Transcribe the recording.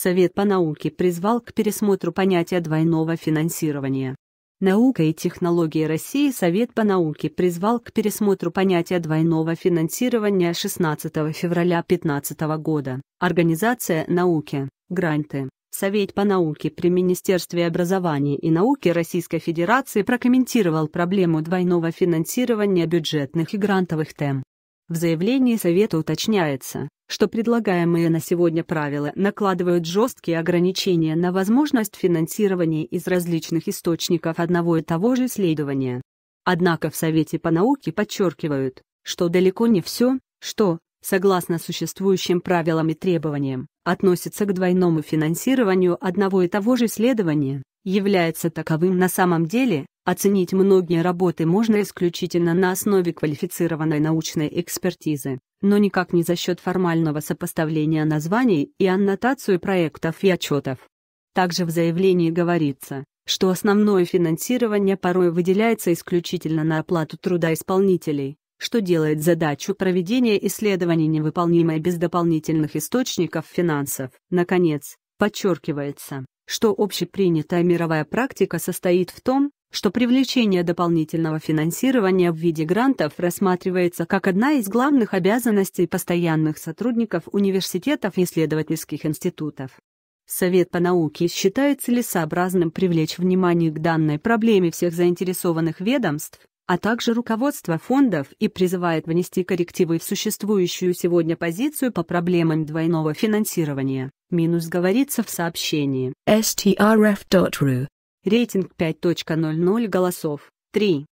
Совет по науке призвал к пересмотру понятия двойного финансирования. Наука и технологии России Совет по науке призвал к пересмотру понятия двойного финансирования 16 февраля 2015 года. Организация науки. Гранты. Совет по науке при Министерстве образования и науки Российской Федерации прокомментировал проблему двойного финансирования бюджетных и грантовых тем. В заявлении Совета уточняется, что предлагаемые на сегодня правила накладывают жесткие ограничения на возможность финансирования из различных источников одного и того же исследования. Однако в Совете по науке подчеркивают, что далеко не все, что, согласно существующим правилам и требованиям, относится к двойному финансированию одного и того же исследования, является таковым на самом деле, Оценить многие работы можно исключительно на основе квалифицированной научной экспертизы, но никак не за счет формального сопоставления названий и аннотацию проектов и отчетов. Также в заявлении говорится, что основное финансирование порой выделяется исключительно на оплату труда исполнителей, что делает задачу проведения исследований невыполнимой без дополнительных источников финансов. Наконец, подчеркивается, что общепринятая мировая практика состоит в том, что привлечение дополнительного финансирования в виде грантов рассматривается как одна из главных обязанностей постоянных сотрудников университетов и исследовательских институтов. Совет по науке считает целесообразным привлечь внимание к данной проблеме всех заинтересованных ведомств, а также руководство фондов и призывает внести коррективы в существующую сегодня позицию по проблемам двойного финансирования. Минус говорится в сообщении strf.ru Рейтинг 5.00 голосов. 3.